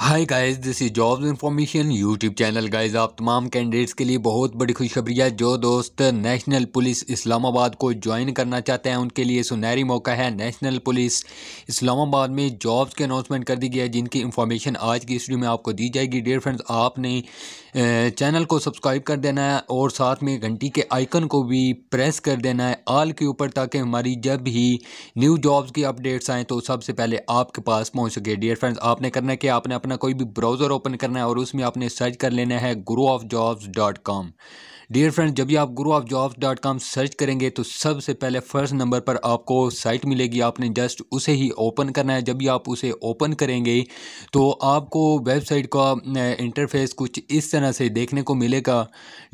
hi guys this is jobs information YouTube channel guys आप तमाम candidates के लिए बहुत बड़ी खुशखबरी है जो दोस्त नेशनल पुलिस इस्लामाबाद को ज्वाइन करना चाहते हैं उनके लिए सुनहरी मौका है नेशनल पुलिस इस्लामाबाद में जॉब्स के अनाउंसमेंट कर दी गई है जिनकी इंफॉर्मेशन आज की स्टूडियो में आपको दी जाएगी डियर फ्रेंड्स आपने चैनल को सब्सक्राइब कर देना है और साथ में घंटी के आइकन को भी प्रेस कर देना है आल के ऊपर ताकि हमारी जब ही न्यू जॉब्स की अपडेट्स आएँ तो सबसे पहले आपके पास पहुँच सके डेयर फ्रेंड्स आपने करना कि आपने अपना कोई भी ब्राउज़र ओपन करना है और उसमें आपने सर्च कर लेना है Guru of jobs dot com dear friends जब भी आप Guru of jobs dot com search करेंगे तो सबसे पहले फ़र्स्ट नंबर पर आपको साइट मिलेगी आपने जस्ट उसे ही ओपन करना है जब भी आप उसे ओपन करेंगे तो आपको वेबसाइट का इंटरफेस कुछ इस तरह से देखने को मिलेगा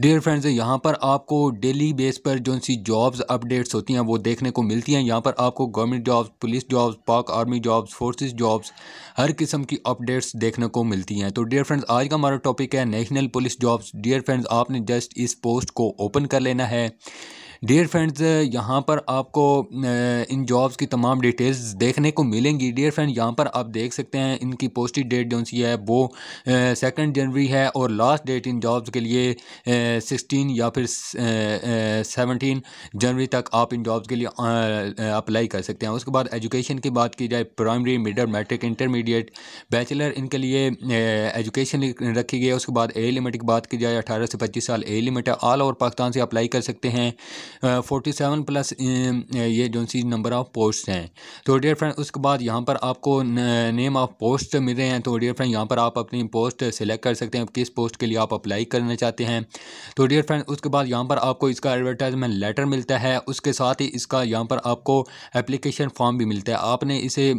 डियर फ्रेंड्स यहाँ पर आपको डेली बेस पर जो सी जॉब्स अपडेट्स होती हैं वो देखने को मिलती हैं यहाँ पर आपको government jobs police jobs Pak army jobs forces jobs हर किस्म की अपडेट्स देखने को मिलती हैं तो डियर फ्रेंड्स आज का हमारा टॉपिक है national police jobs dear friends आपने जस्ट इस पोस्ट को ओपन कर लेना है डियर फ्रेंड्स यहाँ पर आपको इन जॉब्स की तमाम डिटेल्स देखने को मिलेंगी डियर फ्रेंड यहाँ पर आप देख सकते हैं इनकी पोस्टिंग डेट जो सी है वो सेकेंड जनवरी है और लास्ट डेट इन जॉब्स के लिए सिक्सटीन या फिर सेवनटीन जनवरी तक आप इन जॉब्स के लिए अप्लाई कर सकते हैं उसके बाद एजुकेशन की बात की जाए primary middle matric intermediate bachelor इनके लिए एजुकेशन रखी गई है उसके बाद ए लिमिट की बात की जाए अठारह से पच्चीस साल ए लिमिट है ऑल ओवर पाकिस्तान से अप्लाई कर सकते हैं फोर्टी सेवन प्लस ये जो सी नंबर ऑफ़ पोस्ट हैं तो डियर फ्रेंड उसके बाद यहाँ पर आपको नेम ऑफ़ पोस्ट मिल रहे हैं तो डियर फ्रेंड यहाँ पर आप अपनी पोस्ट सेलेक्ट कर सकते हैं किस पोस्ट के लिए आप अप्लाई करना चाहते हैं तो डियर फ्रेंड उसके बाद यहाँ पर आपको इसका एडवर्टाइजमेंट लेटर मिलता है उसके साथ ही इसका यहाँ पर आपको एप्लीकेशन फॉर्म भी मिलता है आपने इसे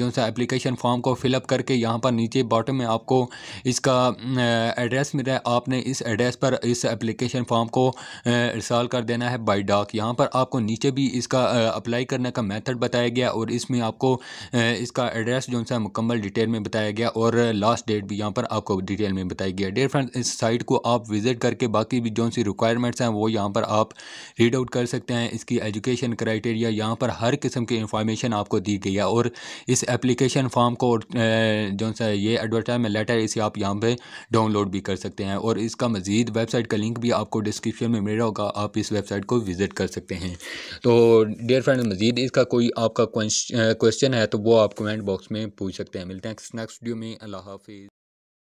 जो सा एप्लीकेशन फॉर्म को फिलअप करके यहाँ पर नीचे बॉटम में आपको इसका एड्रेस मिल रहा है आपने इस एड्रेस पर इस एप्लीकेशन फॉर्म को रिसाल कर देना है बाई डाक यहाँ पर आपको नीचे भी इसका अप्लाई करने का मेथड बताया गया और इसमें आपको इसका एड्रेस जो सा मुकम्मल डिटेल में बताया गया और लास्ट डेट भी यहाँ पर आपको डिटेल में बताया गया डेयर फ्रेंड्स इस साइट को आप विज़िट करके बाकी भी जो सी रिक्वायरमेंट्स हैं वो यहाँ पर आप रीड आउट कर सकते हैं इसकी एजुकेशन क्राइटेरिया यहाँ पर हर किस्म की इंफॉर्मेशन आपको दी गई है और इस एप्लीकेशन फॉर्म को जो सा ये एडवर्टाइजमेंट लेटर इसे आप यहाँ पर डाउनलोड भी कर सकते हैं और इसका मज़ीद वेबसाइट का लिंक भी आपको डिस्क्रिप्शन में मिल रहा होगा आप इस वेबसाइट वेबसाइट को विज़िट कर सकते हैं तो डियर फ्रेंड मज़ीद इसका कोई आपका क्वेश्चन है तो वो आप कमेंट बॉक्स में पूछ सकते हैं मिलते हैं नेक्स्ट वीडियो में अल्लाह हाफिज़